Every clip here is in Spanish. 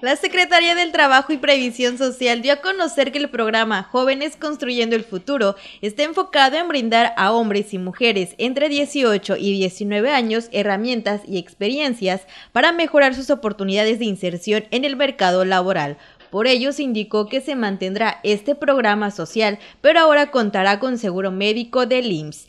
La Secretaría del Trabajo y Previsión Social dio a conocer que el programa Jóvenes Construyendo el Futuro está enfocado en brindar a hombres y mujeres entre 18 y 19 años herramientas y experiencias para mejorar sus oportunidades de inserción en el mercado laboral. Por ello se indicó que se mantendrá este programa social, pero ahora contará con seguro médico del IMSS.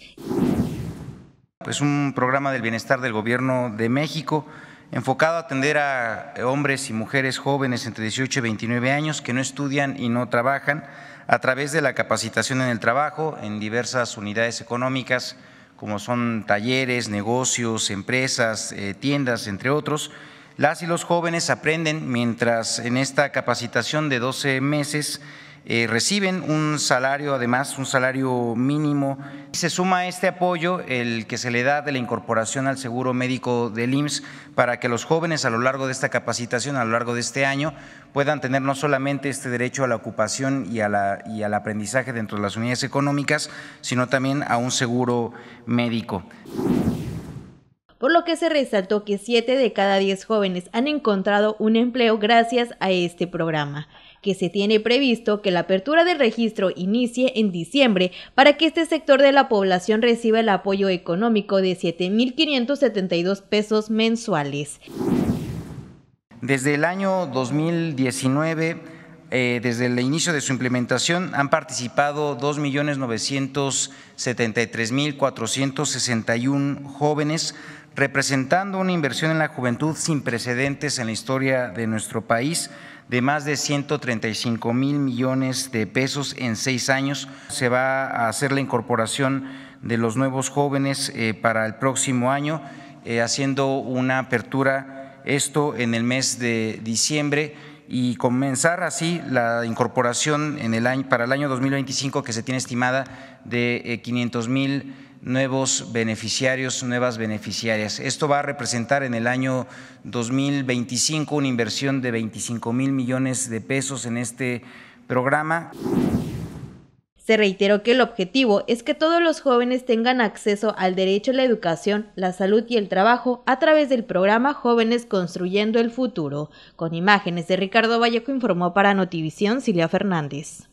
Es pues, un programa del bienestar del Gobierno de México enfocado a atender a eh, hombres y mujeres jóvenes entre 18 y 29 años que no estudian y no trabajan a través de la capacitación en el trabajo en diversas unidades económicas como son talleres, negocios, empresas, eh, tiendas, entre otros. Las y los jóvenes aprenden mientras en esta capacitación de 12 meses eh, reciben un salario, además un salario mínimo. Se suma a este apoyo el que se le da de la incorporación al seguro médico del IMSS para que los jóvenes a lo largo de esta capacitación, a lo largo de este año, puedan tener no solamente este derecho a la ocupación y, a la, y al aprendizaje dentro de las unidades económicas, sino también a un seguro médico por lo que se resaltó que 7 de cada 10 jóvenes han encontrado un empleo gracias a este programa que se tiene previsto que la apertura del registro inicie en diciembre para que este sector de la población reciba el apoyo económico de 7.572 pesos mensuales. Desde el año 2019, eh, desde el inicio de su implementación, han participado 2.973.461 jóvenes representando una inversión en la juventud sin precedentes en la historia de nuestro país de más de 135 mil millones de pesos en seis años. Se va a hacer la incorporación de los nuevos jóvenes eh, para el próximo año, eh, haciendo una apertura, esto en el mes de diciembre y comenzar así la incorporación el para el año 2025 que se tiene estimada de 500 eh, mil nuevos beneficiarios, nuevas beneficiarias. Esto va a representar en el año 2025 una inversión de 25 mil millones de pesos en este programa. Se reiteró que el objetivo es que todos los jóvenes tengan acceso al derecho a la educación, la salud y el trabajo a través del programa Jóvenes Construyendo el Futuro. Con imágenes de Ricardo Vallejo informó para Notivisión Silvia Fernández.